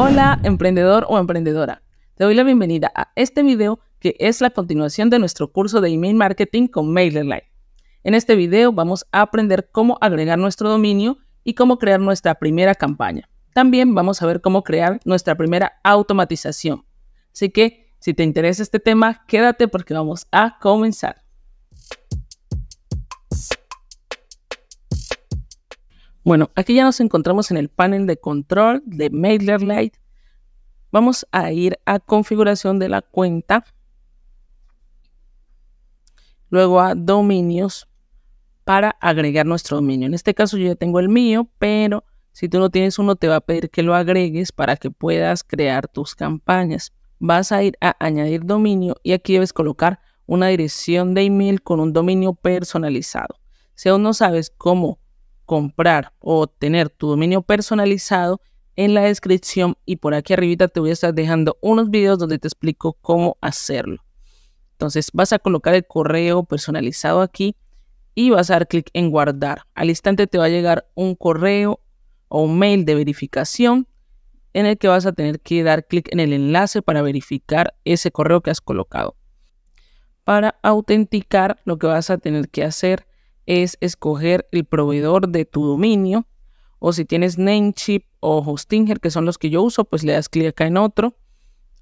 Hola, emprendedor o emprendedora. Te doy la bienvenida a este video que es la continuación de nuestro curso de email marketing con MailerLite. En este video vamos a aprender cómo agregar nuestro dominio y cómo crear nuestra primera campaña. También vamos a ver cómo crear nuestra primera automatización. Así que si te interesa este tema, quédate porque vamos a comenzar. Bueno, aquí ya nos encontramos en el panel de control de MailerLite. Vamos a ir a configuración de la cuenta. Luego a dominios para agregar nuestro dominio. En este caso yo ya tengo el mío, pero si tú no tienes uno te va a pedir que lo agregues para que puedas crear tus campañas. Vas a ir a añadir dominio y aquí debes colocar una dirección de email con un dominio personalizado. Si aún no sabes cómo comprar o tener tu dominio personalizado en la descripción y por aquí arribita te voy a estar dejando unos videos donde te explico cómo hacerlo. Entonces vas a colocar el correo personalizado aquí y vas a dar clic en guardar. Al instante te va a llegar un correo o un mail de verificación en el que vas a tener que dar clic en el enlace para verificar ese correo que has colocado. Para autenticar lo que vas a tener que hacer es escoger el proveedor de tu dominio. O si tienes Namecheap o Hostinger, que son los que yo uso, pues le das clic acá en otro.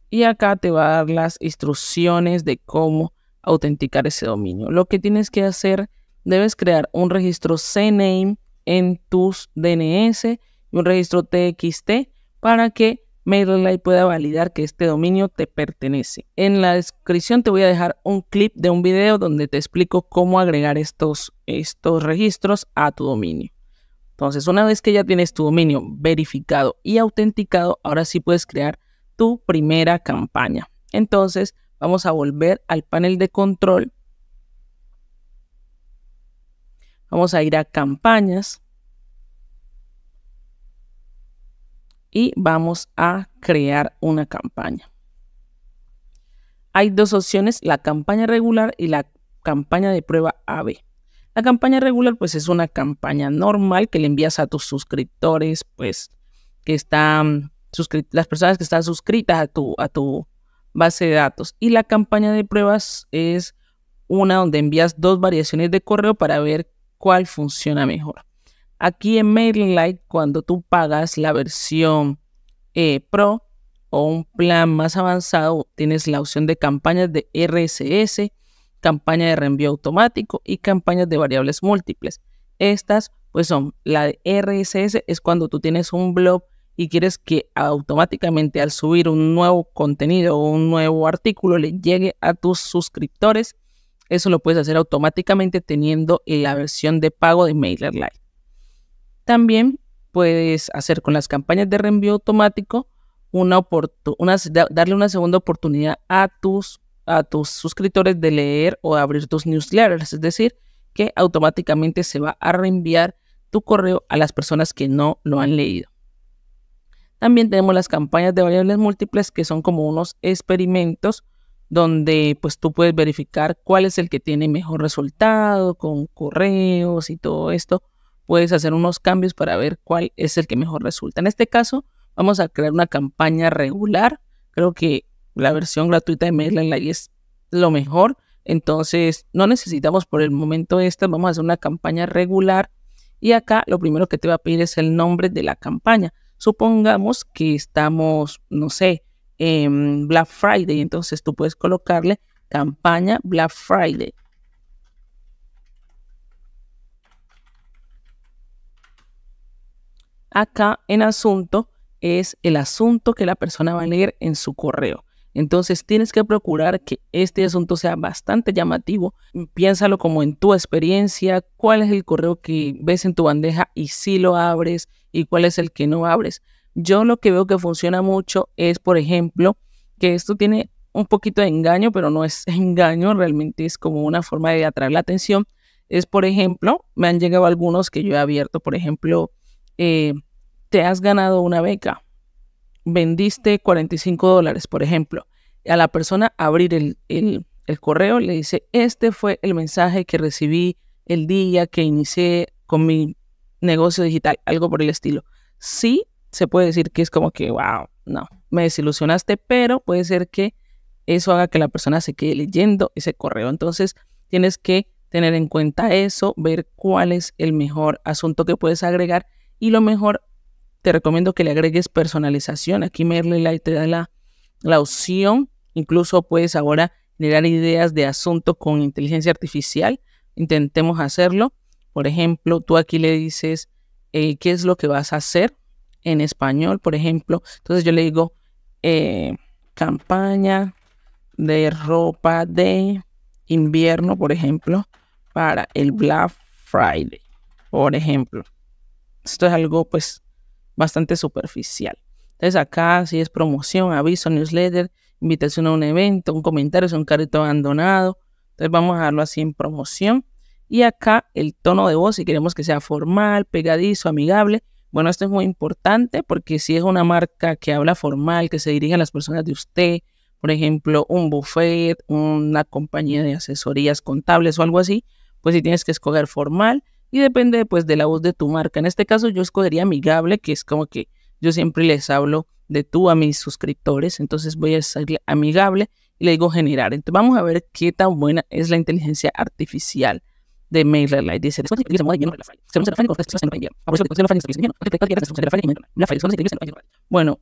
Y acá te va a dar las instrucciones de cómo autenticar ese dominio. Lo que tienes que hacer, debes crear un registro CNAME en tus DNS y un registro TXT para que MailerLite pueda validar que este dominio te pertenece. En la descripción te voy a dejar un clip de un video donde te explico cómo agregar estos, estos registros a tu dominio. Entonces, una vez que ya tienes tu dominio verificado y autenticado, ahora sí puedes crear tu primera campaña. Entonces, vamos a volver al panel de control. Vamos a ir a campañas. y vamos a crear una campaña. Hay dos opciones, la campaña regular y la campaña de prueba AB. La campaña regular pues es una campaña normal que le envías a tus suscriptores, pues que están las personas que están suscritas a tu, a tu base de datos. Y la campaña de pruebas es una donde envías dos variaciones de correo para ver cuál funciona mejor. Aquí en MailerLite, cuando tú pagas la versión eh, Pro o un plan más avanzado, tienes la opción de campañas de RSS, campaña de reenvío automático y campañas de variables múltiples. Estas, pues son la de RSS, es cuando tú tienes un blog y quieres que automáticamente al subir un nuevo contenido o un nuevo artículo le llegue a tus suscriptores, eso lo puedes hacer automáticamente teniendo eh, la versión de pago de MailerLite. También puedes hacer con las campañas de reenvío automático darle una segunda oportunidad a tus, suscriptores de leer o abrir tus newsletters, es decir, que automáticamente se va a reenviar tu correo a las personas que no lo han leído. También tenemos las campañas de variables múltiples que son como unos experimentos donde pues tú puedes verificar cuál es el que tiene mejor resultado con correos y todo esto puedes hacer unos cambios para ver cuál es el que mejor resulta. En este caso, vamos a crear una campaña regular. Creo que la versión gratuita de merlin es lo mejor. Entonces, no necesitamos por el momento esta. Vamos a hacer una campaña regular. Y acá lo primero que te va a pedir es el nombre de la campaña. Supongamos que estamos, no sé, en Black Friday. Entonces tú puedes colocarle campaña Black Friday. acá en asunto es el asunto que la persona va a leer en su correo. Entonces tienes que procurar que este asunto sea bastante llamativo. Piénsalo como en tu experiencia, cuál es el correo que ves en tu bandeja y si lo abres y cuál es el que no abres. Yo lo que veo que funciona mucho es, por ejemplo, que esto tiene un poquito de engaño, pero no es engaño, realmente es como una forma de atraer la atención. Es, por ejemplo, me han llegado algunos que yo he abierto, por ejemplo, eh, te has ganado una beca, vendiste 45 dólares, por ejemplo, a la persona abrir el, correo le dice, este fue el mensaje que recibí el día que inicié con mi negocio digital, algo por el estilo. Sí, se puede decir que es como que, wow, no, me desilusionaste, pero puede ser que eso haga que la persona se quede leyendo ese correo. Entonces, tienes que tener en cuenta eso, ver cuál es el mejor asunto que puedes agregar y lo mejor te recomiendo que le agregues personalización. Aquí Merle Light te da la, opción. Incluso puedes ahora generar ideas de asunto con inteligencia artificial. Intentemos hacerlo. Por ejemplo, tú aquí le dices eh, qué es lo que vas a hacer en español, por ejemplo. Entonces yo le digo eh, campaña de ropa de invierno, por ejemplo, para el Black Friday, por ejemplo. Esto es algo pues bastante superficial. Entonces acá si es promoción, aviso, newsletter, invitación a un evento, un comentario, es un carrito abandonado. Entonces vamos a darlo así en promoción. Y acá el tono de voz, si queremos que sea formal, pegadizo, amigable. Bueno, esto es muy importante porque si es una marca que habla formal, que se dirige a las personas de usted, por ejemplo, un buffet, una compañía de asesorías contables o algo así, pues si tienes que escoger formal y depende pues de la voz de tu marca. En este caso yo escogería amigable, que es como que yo siempre les hablo de tú a mis suscriptores, entonces voy a salir amigable y le digo generar. Entonces vamos a ver qué tan buena es la inteligencia artificial de MailerLite. Dice, bueno,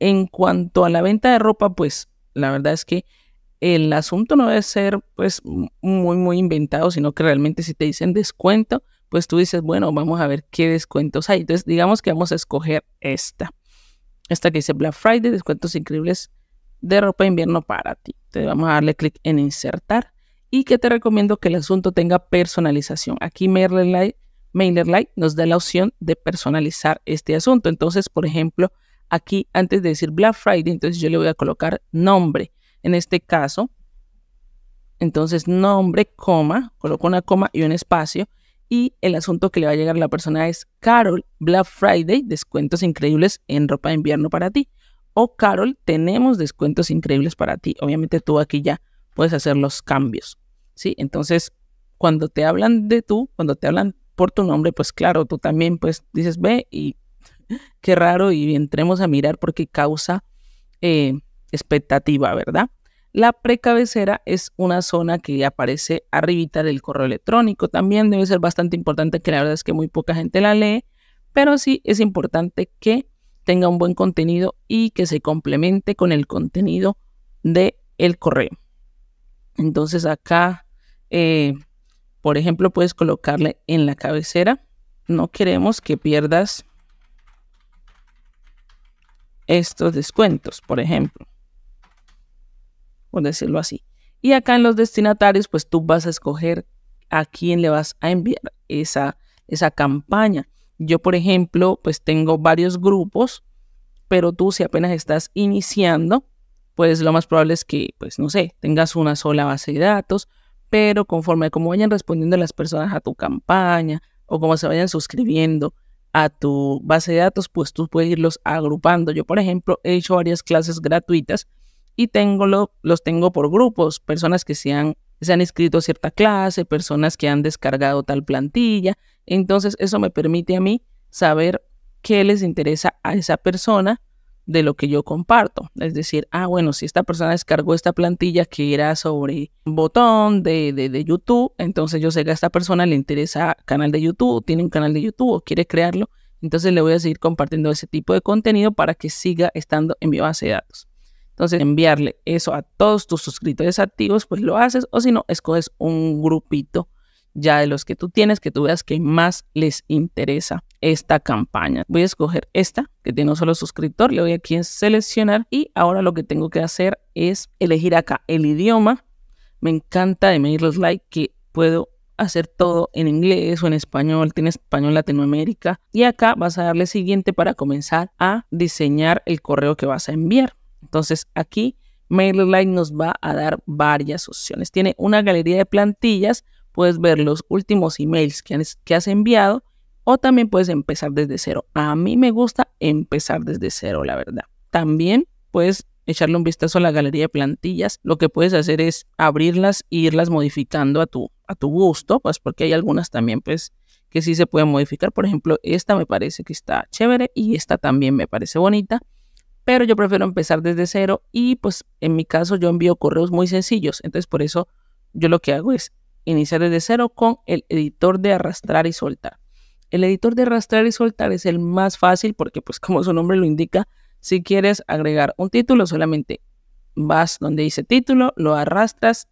en cuanto a la venta de ropa, pues la verdad es que el asunto no debe ser pues muy muy inventado, sino que realmente si te dicen descuento, pues tú dices, bueno, vamos a ver qué descuentos hay. Entonces, digamos que vamos a escoger esta. Esta que dice Black Friday, descuentos increíbles de ropa de invierno para ti. Entonces, vamos a darle clic en insertar y que te recomiendo que el asunto tenga personalización. Aquí MailerLite MailerLite nos da la opción de personalizar este asunto. Entonces, por ejemplo, aquí antes de decir Black Friday, entonces yo le voy a colocar nombre. En este caso, entonces nombre, coma, coloco una coma y un espacio y el asunto que le va a llegar a la persona es Carol, Black Friday, descuentos increíbles en ropa de invierno para ti. O Carol, tenemos descuentos increíbles para ti. Obviamente tú aquí ya puedes hacer los cambios. ¿sí? Entonces, cuando te hablan de tú, cuando te hablan por tu nombre, pues claro, tú también pues dices, ve y qué raro y entremos a mirar porque causa eh, expectativa, ¿verdad? La precabecera es una zona que aparece arribita del correo electrónico. También debe ser bastante importante que la verdad es que muy poca gente la lee, pero sí es importante que tenga un buen contenido y que se complemente con el contenido del el correo. Entonces acá, eh, por ejemplo, puedes colocarle en la cabecera. No queremos que pierdas estos descuentos, por ejemplo por decirlo así. Y acá en los destinatarios, pues tú vas a escoger a quién le vas a enviar esa, esa campaña. Yo, por ejemplo, pues tengo varios grupos, pero tú si apenas estás iniciando, pues lo más probable es que, pues no sé, tengas una sola base de datos, pero conforme como vayan respondiendo las personas a tu campaña o como se vayan suscribiendo a tu base de datos, pues tú puedes irlos agrupando. Yo, por ejemplo, he hecho varias clases gratuitas y tengo los tengo por grupos, personas que se han, se han inscrito a cierta clase, personas que han descargado tal plantilla. Entonces eso me permite a mí saber qué les interesa a esa persona de lo que yo comparto. Es decir, ah, bueno, si esta persona descargó esta plantilla que era sobre botón de, de, de, YouTube, entonces yo sé que a esta persona le interesa canal de YouTube, tiene un canal de YouTube o quiere crearlo, entonces le voy a seguir compartiendo ese tipo de contenido para que siga estando en mi base de datos. Entonces, enviarle eso a todos tus suscriptores activos, pues lo haces, o si no, escoges un grupito ya de los que tú tienes, que tú veas que más les interesa esta campaña. Voy a escoger esta, que tiene un solo suscriptor, le voy aquí en seleccionar y ahora lo que tengo que hacer es elegir acá el idioma. Me encanta de medir los likes que puedo hacer todo en inglés o en español, tiene español Latinoamérica. Y acá vas a darle siguiente para comenzar a diseñar el correo que vas a enviar. Entonces aquí MailerLite nos va a dar varias opciones. Tiene una galería de plantillas, puedes ver los últimos emails que has, enviado o también puedes empezar desde cero. A mí me gusta empezar desde cero, la verdad. También puedes echarle un vistazo a la galería de plantillas. Lo que puedes hacer es abrirlas e irlas modificando a tu, a tu gusto, pues porque hay algunas también pues que sí se pueden modificar. Por ejemplo, esta me parece que está chévere y esta también me parece bonita pero yo prefiero empezar desde cero y pues en mi caso yo envío correos muy sencillos, entonces por eso yo lo que hago es iniciar desde cero con el editor de arrastrar y soltar. El editor de arrastrar y soltar es el más fácil porque pues como su nombre lo indica, si quieres agregar un título solamente vas donde dice título, lo arrastras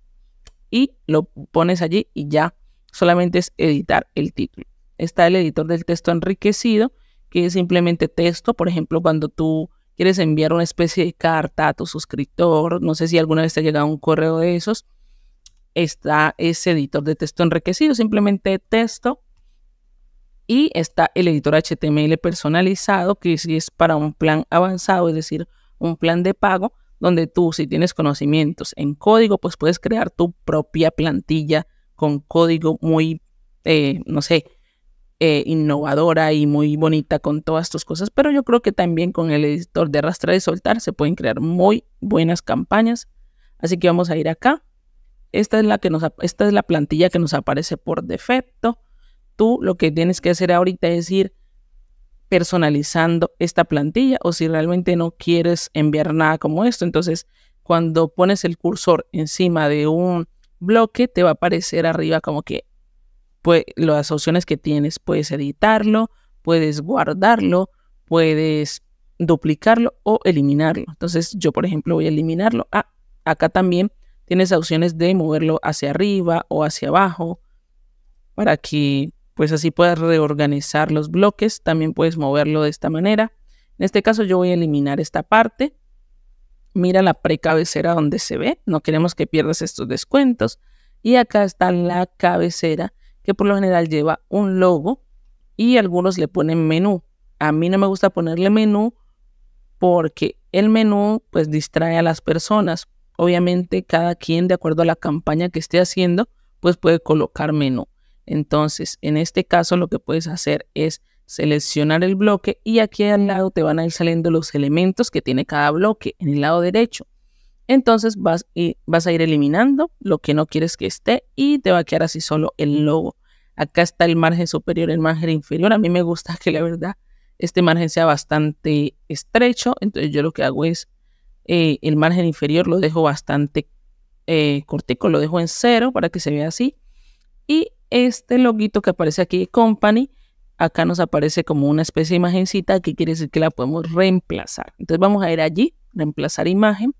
y lo pones allí y ya solamente es editar el título. Está el editor del texto enriquecido, que es simplemente texto, por ejemplo, cuando tú quieres enviar una especie de carta a tu suscriptor, no sé si alguna vez te ha llegado un correo de esos, está ese editor de texto enriquecido, simplemente texto, y está el editor HTML personalizado, que si es para un plan avanzado, es decir, un plan de pago, donde tú si tienes conocimientos en código, pues puedes crear tu propia plantilla con código muy, eh, no sé, eh, innovadora y muy bonita con todas tus cosas, pero yo creo que también con el editor de arrastrar y soltar se pueden crear muy buenas campañas. Así que vamos a ir acá. Esta es la, que nos, esta es la plantilla que nos aparece por defecto. Tú lo que tienes que hacer ahorita es ir personalizando esta plantilla o si realmente no quieres enviar nada como esto. Entonces, cuando pones el cursor encima de un bloque, te va a aparecer arriba como que las opciones que tienes, puedes editarlo, puedes guardarlo, puedes duplicarlo o eliminarlo. Entonces yo, por ejemplo, voy a eliminarlo. Ah, acá también tienes opciones de moverlo hacia arriba o hacia abajo para que pues así puedas reorganizar los bloques. También puedes moverlo de esta manera. En este caso yo voy a eliminar esta parte. Mira la precabecera donde se ve. No queremos que pierdas estos descuentos. Y acá está la cabecera que por lo general lleva un logo y algunos le ponen menú. A mí no me gusta ponerle menú porque el menú pues distrae a las personas. Obviamente cada quien de acuerdo a la campaña que esté haciendo pues puede colocar menú. Entonces en este caso lo que puedes hacer es seleccionar el bloque y aquí al lado te van a ir saliendo los elementos que tiene cada bloque en el lado derecho. Entonces vas, vas a ir eliminando lo que no quieres que esté y te va a quedar así solo el logo. Acá está el margen superior, el margen inferior. A mí me gusta que la verdad este margen sea bastante estrecho. Entonces yo lo que hago es eh, el margen inferior lo dejo bastante eh, cortico, lo dejo en cero para que se vea así. Y este loguito que aparece aquí Company, acá nos aparece como una especie de imagencita que quiere decir que la podemos reemplazar. Entonces vamos a ir allí, reemplazar imagen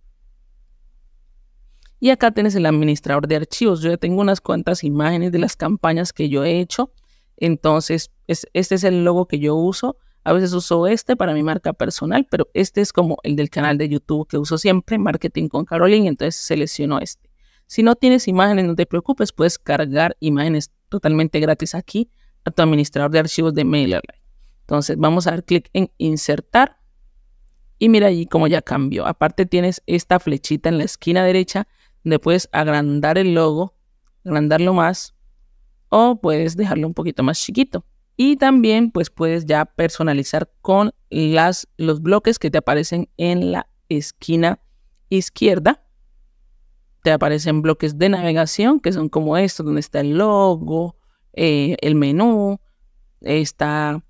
y acá tienes el administrador de archivos. Yo ya tengo unas cuantas imágenes de las campañas que yo he hecho. Entonces, este es el logo que yo uso. A veces uso este para mi marca personal, pero este es como el del canal de YouTube que uso siempre, Marketing con Caroline. Entonces, selecciono este. Si no tienes imágenes, no te preocupes, puedes cargar imágenes totalmente gratis aquí a tu administrador de archivos de MailerLite. Entonces, vamos a dar clic en insertar. Y mira allí cómo ya cambió. Aparte tienes esta flechita en la esquina derecha Después puedes agrandar el logo, agrandarlo más o puedes dejarlo un poquito más chiquito. Y también pues puedes ya personalizar con las, los bloques que te aparecen en la esquina izquierda. Te aparecen bloques de navegación que son como estos, donde está el logo, eh, el menú, está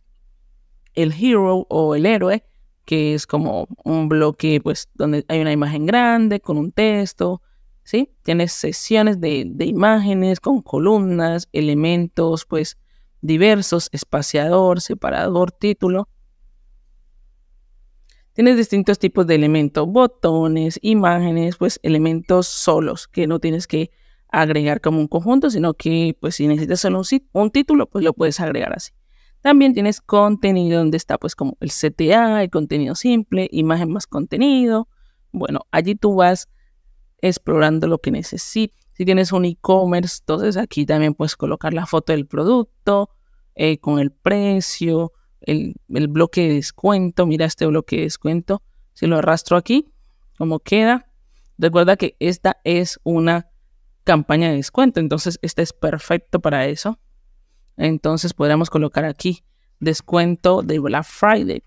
el hero o el héroe, que es como un bloque pues donde hay una imagen grande con un texto, Tienes sesiones de, imágenes con columnas, elementos, pues diversos, espaciador, separador, título. Tienes distintos tipos de elementos, botones, imágenes, pues elementos solos que no tienes que agregar como un conjunto, sino que pues si necesitas solo un, un título, pues lo puedes agregar así. También tienes contenido donde está pues como el CTA, el contenido simple, imagen más contenido. Bueno, allí tú vas explorando lo que necesite. Si tienes un e-commerce, entonces aquí también puedes colocar la foto del producto eh, con el precio, el, bloque de descuento. Mira este bloque de descuento. Si lo arrastro aquí, ¿cómo queda? Recuerda que esta es una campaña de descuento, entonces este es perfecto para eso. Entonces podríamos colocar aquí descuento de Black Friday.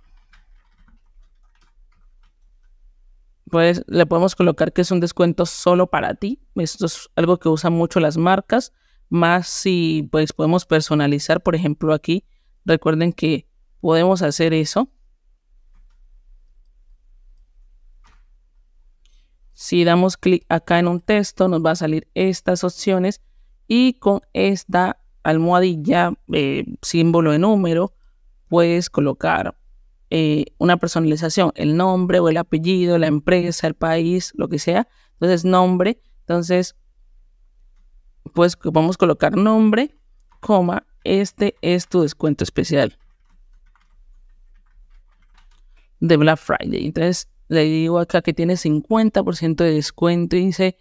le podemos colocar que es un descuento solo para ti. Esto es algo que usan mucho las marcas. Más si pues podemos personalizar, por ejemplo, aquí. Recuerden que podemos hacer eso. Si damos clic acá en un texto, nos va a salir estas opciones y con esta almohadilla, eh, símbolo de número, puedes colocar eh, una personalización, el nombre o el apellido, la empresa, el país, lo que sea. Entonces, nombre. Entonces, pues vamos a colocar nombre, coma, este es tu descuento especial de Black Friday. Entonces, le digo acá que tiene 50% de descuento y dice,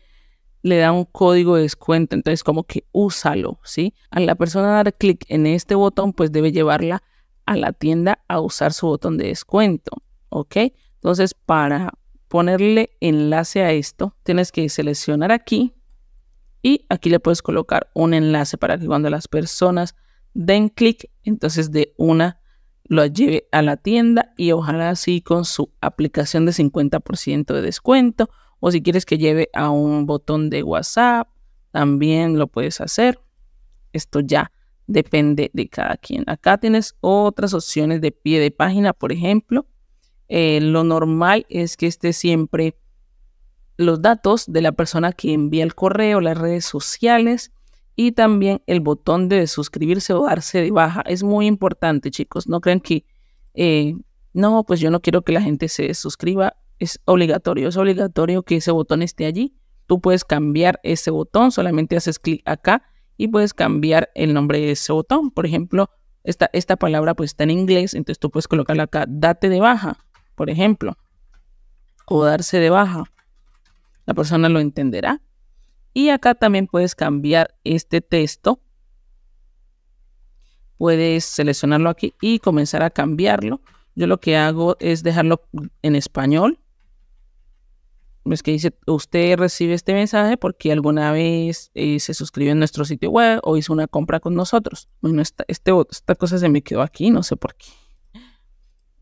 le da un código de descuento. Entonces, como que úsalo, ¿sí? A la persona dar clic en este botón, pues debe llevarla a la tienda a usar su botón de descuento, ¿ok? Entonces, para ponerle enlace a esto, tienes que seleccionar aquí y aquí le puedes colocar un enlace para que cuando las personas den clic, entonces de una lo lleve a la tienda y ojalá así con su aplicación de 50% de descuento o si quieres que lleve a un botón de WhatsApp, también lo puedes hacer. Esto ya depende de cada quien. Acá tienes otras opciones de pie de página, por ejemplo. Eh, lo normal es que esté siempre los datos de la persona que envía el correo, las redes sociales y también el botón de suscribirse o darse de baja. Es muy importante, chicos. No crean que, eh, no, pues yo no quiero que la gente se suscriba. Es obligatorio, es obligatorio que ese botón esté allí. Tú puedes cambiar ese botón, solamente haces clic acá y puedes cambiar el nombre de ese botón. Por ejemplo, esta, esta palabra pues está en inglés, entonces tú puedes colocarla acá, date de baja, por ejemplo, o darse de baja. La persona lo entenderá. Y acá también puedes cambiar este texto. Puedes seleccionarlo aquí y comenzar a cambiarlo. Yo lo que hago es dejarlo en español es que dice, usted recibe este mensaje porque alguna vez eh, se suscribió en nuestro sitio web o hizo una compra con nosotros. Bueno, esta, este cosa se me quedó aquí, no sé por qué.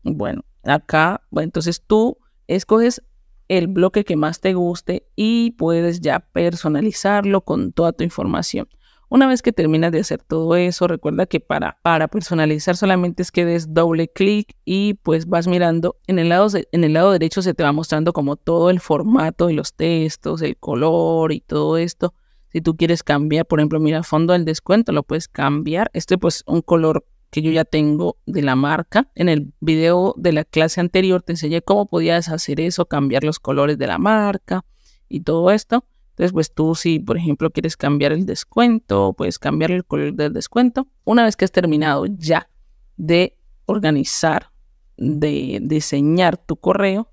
Bueno, acá, entonces tú escoges el bloque que más te guste y puedes ya personalizarlo con toda tu información. Una vez que terminas de hacer todo eso, recuerda que para, para personalizar solamente es que des doble clic y pues vas mirando. En el, lado, en el lado derecho se te va mostrando como todo el formato de los textos, el color y todo esto. Si tú quieres cambiar, por ejemplo, mira, fondo del descuento, lo puedes cambiar. Este pues un color que yo ya tengo de la marca. En el video de la clase anterior te enseñé cómo podías hacer eso, cambiar los colores de la marca y todo esto. Entonces, pues tú si, por ejemplo, quieres cambiar el descuento, puedes cambiar el color del descuento. Una vez que has terminado ya de organizar, de diseñar tu correo,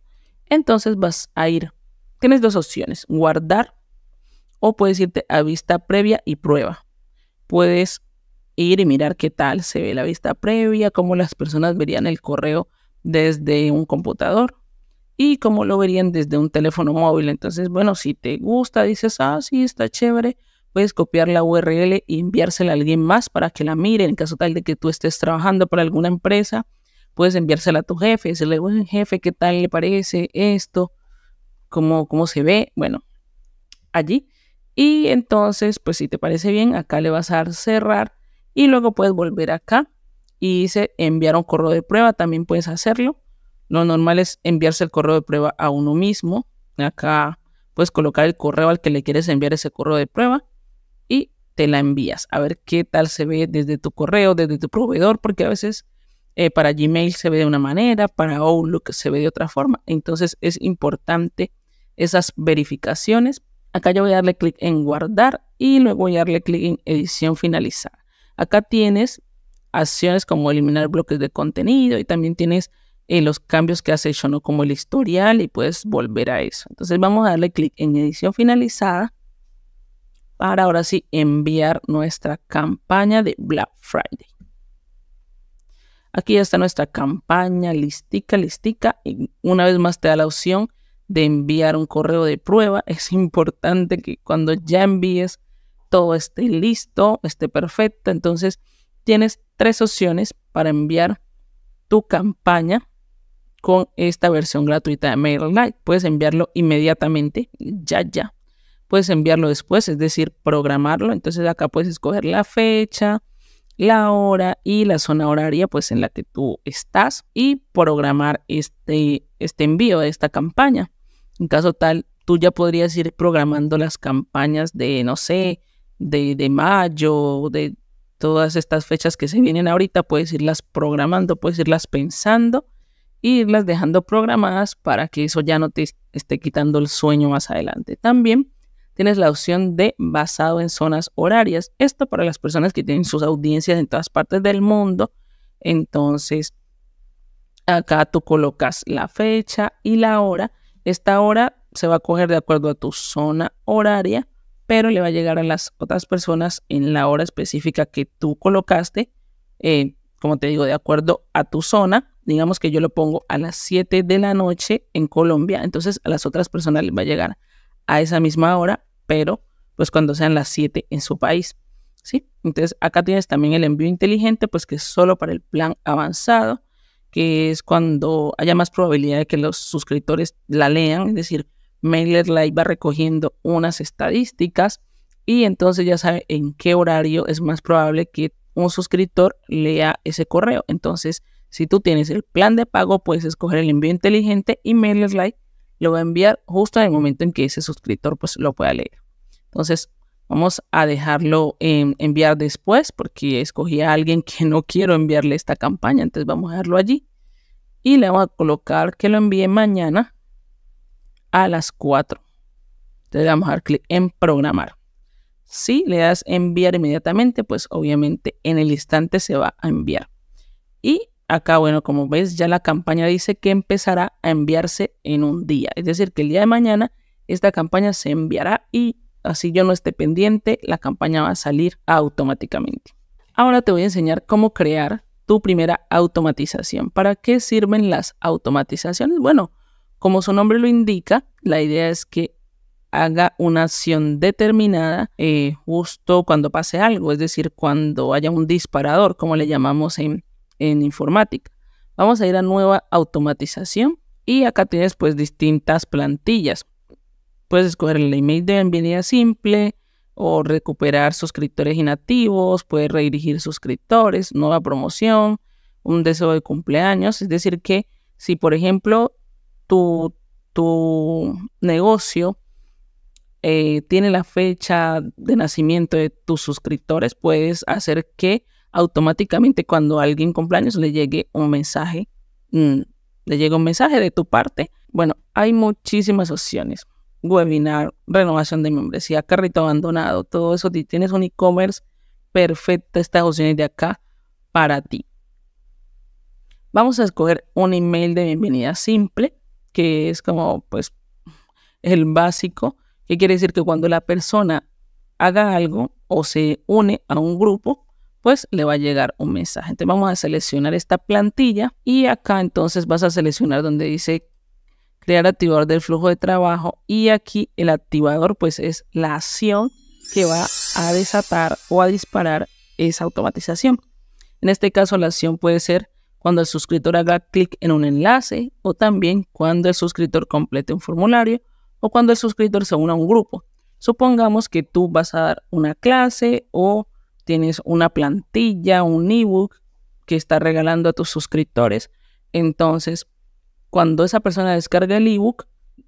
entonces vas a ir. Tienes dos opciones, guardar o puedes irte a vista previa y prueba. Puedes ir y mirar qué tal se ve la vista previa, cómo las personas verían el correo desde un computador y como lo verían desde un teléfono móvil. Entonces, bueno, si te gusta, dices, ah, sí, está chévere, puedes copiar la URL y enviársela a alguien más para que la mire. En caso tal de que tú estés trabajando para alguna empresa, puedes enviársela a tu jefe, decirle, buen jefe, ¿qué tal le parece esto? ¿Cómo, cómo se ve? Bueno, allí. Y entonces, pues si te parece bien, acá le vas a dar cerrar y luego puedes volver acá y dice enviar un correo de prueba, también puedes hacerlo. Lo normal es enviarse el correo de prueba a uno mismo. Acá puedes colocar el correo al que le quieres enviar ese correo de prueba y te la envías. A ver qué tal se ve desde tu correo, desde tu proveedor, porque a veces eh, para Gmail se ve de una manera, para Outlook se ve de otra forma. Entonces es importante esas verificaciones. Acá yo voy a darle clic en guardar y luego voy a darle clic en edición finalizada. Acá tienes acciones como eliminar bloques de contenido y también tienes eh, los cambios que hace hecho, ¿no? Como el historial y puedes volver a eso. Entonces vamos a darle clic en edición finalizada para ahora sí enviar nuestra campaña de Black Friday. Aquí ya está nuestra campaña listica, listica. Y una vez más te da la opción de enviar un correo de prueba. Es importante que cuando ya envíes todo esté listo, esté perfecto. Entonces tienes tres opciones para enviar tu campaña con esta versión gratuita de MailerLite. Puedes enviarlo inmediatamente, ya, ya. Puedes enviarlo después, es decir, programarlo. Entonces acá puedes escoger la fecha, la hora y la zona horaria pues en la que tú estás y programar este, este envío de esta campaña. En caso tal, tú ya podrías ir programando las campañas de, no sé, de, de mayo, de todas estas fechas que se vienen ahorita, puedes irlas programando, puedes irlas pensando irlas dejando programadas para que eso ya no te esté quitando el sueño más adelante. También tienes la opción de basado en zonas horarias. Esto para las personas que tienen sus audiencias en todas partes del mundo. Entonces, acá tú colocas la fecha y la hora. Esta hora se va a coger de acuerdo a tu zona horaria, pero le va a llegar a las otras personas en la hora específica que tú colocaste, eh, como te digo, de acuerdo a tu zona digamos que yo lo pongo a las 7 de la noche en Colombia, entonces a las otras personas les va a llegar a esa misma hora, pero pues cuando sean las 7 en su país. ¿sí? Entonces acá tienes también el envío inteligente, pues que es solo para el plan avanzado, que es cuando haya más probabilidad de que los suscriptores la lean, es decir, MailerLite va recogiendo unas estadísticas y entonces ya sabe en qué horario es más probable que un suscriptor lea ese correo. Entonces, si tú tienes el plan de pago, puedes escoger el envío inteligente y slide. lo va a enviar justo en el momento en que ese suscriptor pues, lo pueda leer. Entonces, vamos a dejarlo em, enviar después porque escogí a alguien que no quiero enviarle esta campaña, entonces vamos a dejarlo allí. Y le vamos a colocar que lo envíe mañana a las 4. Entonces le vamos a dar clic en programar. Si le das enviar inmediatamente, pues obviamente en el instante se va a enviar. Y Acá, bueno, como ves, ya la campaña dice que empezará a enviarse en un día. Es decir, que el día de mañana esta campaña se enviará y así yo no esté pendiente, la campaña va a salir automáticamente. Ahora te voy a enseñar cómo crear tu primera automatización. ¿Para qué sirven las automatizaciones? Bueno, como su nombre lo indica, la idea es que haga una acción determinada eh, justo cuando pase algo, es decir, cuando haya un disparador, como le llamamos en en informática. Vamos a ir a nueva automatización y acá tienes pues distintas plantillas. Puedes escoger el email de bienvenida simple o recuperar suscriptores inactivos, puedes redirigir suscriptores, nueva promoción, un deseo de cumpleaños. Es decir que si por ejemplo tu, tu negocio eh, tiene la fecha de nacimiento de tus suscriptores, puedes hacer que automáticamente cuando alguien alguien cumpleaños le llegue un mensaje, mm, le llega un mensaje de tu parte. Bueno, hay muchísimas opciones. Webinar, renovación de membresía, carrito abandonado, todo eso. Si tienes un e-commerce, perfecta estas opciones de acá para ti. Vamos a escoger un email de bienvenida simple, que es como pues el básico, que quiere decir que cuando la persona haga algo o se une a un grupo, pues le va a llegar un mensaje. Entonces vamos a seleccionar esta plantilla y acá entonces vas a seleccionar donde dice crear activador del flujo de trabajo y aquí el activador pues es la acción que va a desatar o a disparar esa automatización. En este caso la acción puede ser cuando el suscriptor haga clic en un enlace o también cuando el suscriptor complete un formulario o cuando el suscriptor se una a un grupo. Supongamos que tú vas a dar una clase o tienes una plantilla, un ebook que está regalando a tus suscriptores. Entonces, cuando esa persona descarga el ebook,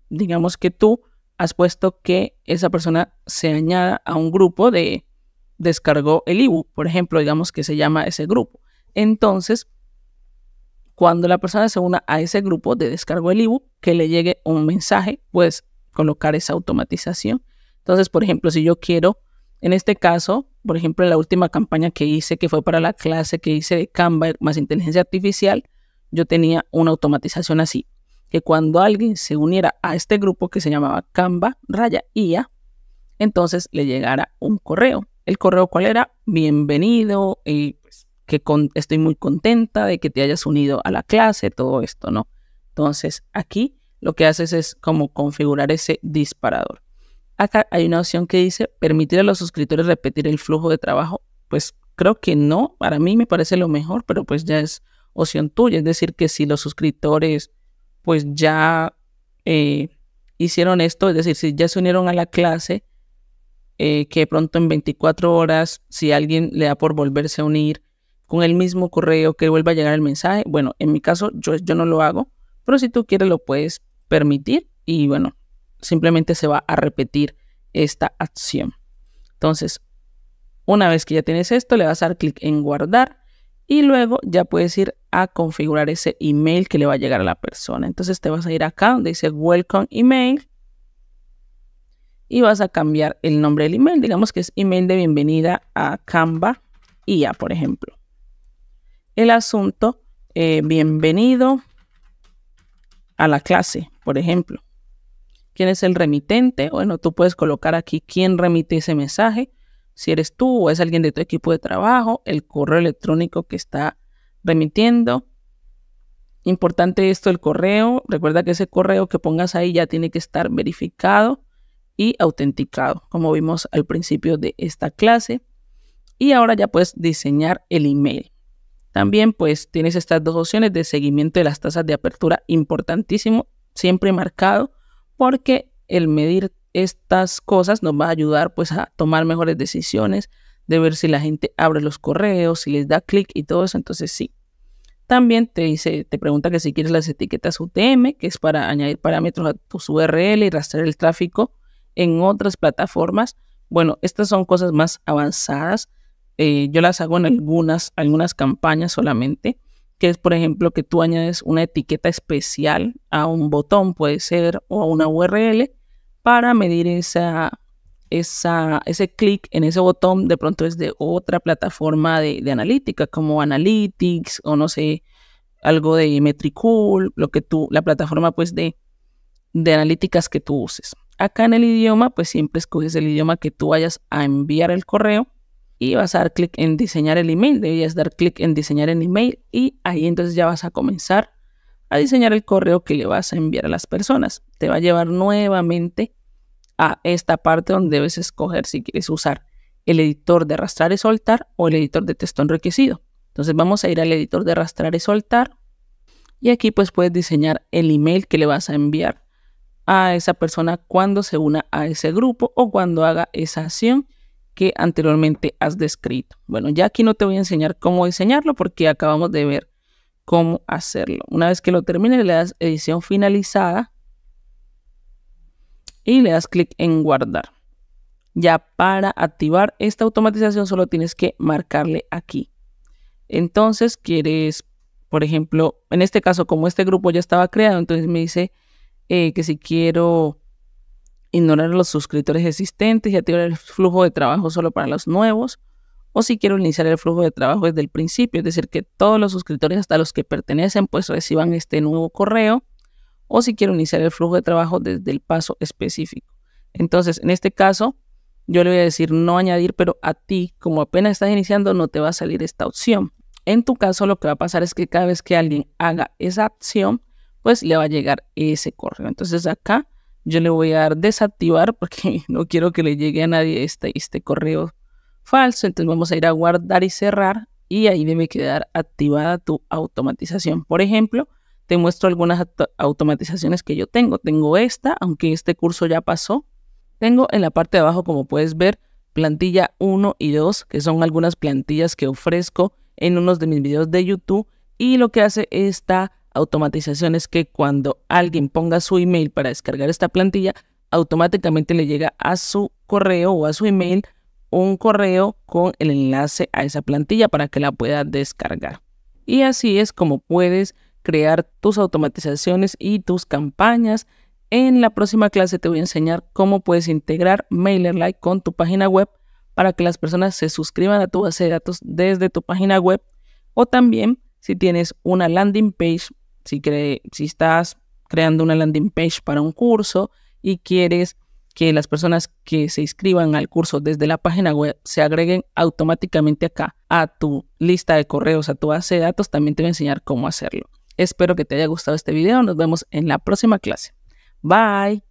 digamos que tú has puesto que esa persona se añada a un grupo de descargó el ebook, por ejemplo, digamos que se llama ese grupo. Entonces, cuando la persona se una a ese grupo de descargo el ebook, que le llegue un mensaje, puedes colocar esa automatización. Entonces, por ejemplo, si yo quiero en este caso, por ejemplo, en la última campaña que hice, que fue para la clase que hice de Canva más inteligencia artificial, yo tenía una automatización así, que cuando alguien se uniera a este grupo que se llamaba Canva Raya IA, entonces le llegara un correo. El correo cuál era? Bienvenido, y eh, pues, que estoy muy contenta de que te hayas unido a la clase, todo esto, ¿no? Entonces aquí lo que haces es como configurar ese disparador. Acá hay una opción que dice permitir a los suscriptores repetir el flujo de trabajo. Pues creo que no, para mí me parece lo mejor, pero pues ya es opción tuya. Es decir, que si los suscriptores pues ya eh, hicieron esto, es decir, si ya se unieron a la clase, eh, que pronto en 24 horas, si alguien le da por volverse a unir con el mismo correo que vuelva a llegar el mensaje, bueno, en mi caso yo, yo no lo hago, pero si tú quieres lo puedes permitir y bueno, simplemente se va a repetir esta acción. Entonces, una vez que ya tienes esto, le vas a dar clic en guardar y luego ya puedes ir a configurar ese email que le va a llegar a la persona. Entonces te vas a ir acá donde dice welcome email y vas a cambiar el nombre del email. Digamos que es email de bienvenida a Canva IA, por ejemplo. El asunto, eh, bienvenido a la clase, por ejemplo quién es el remitente. Bueno, tú puedes colocar aquí quién remite ese mensaje. Si eres tú o es alguien de tu equipo de trabajo, el correo electrónico que está remitiendo. Importante esto, el correo. Recuerda que ese correo que pongas ahí ya tiene que estar verificado y autenticado, como vimos al principio de esta clase. Y ahora ya puedes diseñar el email. También pues tienes estas dos opciones de seguimiento de las tasas de apertura, importantísimo, siempre marcado porque el medir estas cosas nos va a ayudar pues a tomar mejores decisiones, de ver si la gente abre los correos, si les da clic y todo eso, entonces sí. También te dice, te pregunta que si quieres las etiquetas UTM, que es para añadir parámetros a tus URL y rastrear el tráfico en otras plataformas. Bueno, estas son cosas más avanzadas. Eh, yo las hago en algunas, algunas campañas solamente que es, por ejemplo, que tú añades una etiqueta especial a un botón, puede ser, o a una URL, para medir esa, esa, ese clic en ese botón. De pronto es de otra plataforma de, analítica, como Analytics, o no sé, algo de Metricool, lo que tú, la plataforma pues de, de analíticas que tú uses. Acá en el idioma, pues siempre escoges el idioma que tú vayas a enviar el correo y vas a dar clic en diseñar el email. Deberías dar clic en diseñar el email y ahí entonces ya vas a comenzar a diseñar el correo que le vas a enviar a las personas. Te va a llevar nuevamente a esta parte donde debes escoger si quieres usar el editor de arrastrar y soltar o el editor de texto enriquecido. Entonces vamos a ir al editor de arrastrar y soltar y aquí pues puedes diseñar el email que le vas a enviar a esa persona cuando se una a ese grupo o cuando haga esa acción que anteriormente has descrito. Bueno, ya aquí no te voy a enseñar cómo diseñarlo porque acabamos de ver cómo hacerlo. Una vez que lo termine, le das edición finalizada y le das clic en guardar. Ya para activar esta automatización solo tienes que marcarle aquí. Entonces quieres, por ejemplo, en este caso como este grupo ya estaba creado, entonces me dice eh, que si quiero ignorar los suscriptores existentes y activar el flujo de trabajo solo para los nuevos, o si quiero iniciar el flujo de trabajo desde el principio, es decir, que todos los suscriptores hasta los que pertenecen pues reciban este nuevo correo, o si quiero iniciar el flujo de trabajo desde el paso específico. Entonces, en este caso, yo le voy a decir no añadir, pero a ti, como apenas estás iniciando, no te va a salir esta opción. En tu caso, lo que va a pasar es que cada vez que alguien haga esa opción pues le va a llegar ese correo. Entonces acá yo le voy a dar desactivar porque no quiero que le llegue a nadie este, este correo falso. Entonces vamos a ir a guardar y cerrar y ahí debe quedar activada tu automatización. Por ejemplo, te muestro algunas automatizaciones que yo tengo. Tengo esta, aunque este curso ya pasó. Tengo en la parte de abajo, como puedes ver, plantilla 1 y 2, que son algunas plantillas que ofrezco en unos de mis videos de YouTube. Y lo que hace esta automatizaciones que cuando alguien ponga su email para descargar esta plantilla, automáticamente le llega a su correo o a su email un correo con el enlace a esa plantilla para que la pueda descargar. Y así es como puedes crear tus automatizaciones y tus campañas. En la próxima clase te voy a enseñar cómo puedes integrar MailerLite con tu página web para que las personas se suscriban a tu base de datos desde tu página web o también si tienes una landing page si, estás creando una landing page para un curso y quieres que las personas que se inscriban al curso desde la página web se agreguen automáticamente acá a tu lista de correos, a tu base de datos, también te voy a enseñar cómo hacerlo. Espero que te haya gustado este video. Nos vemos en la próxima clase. Bye.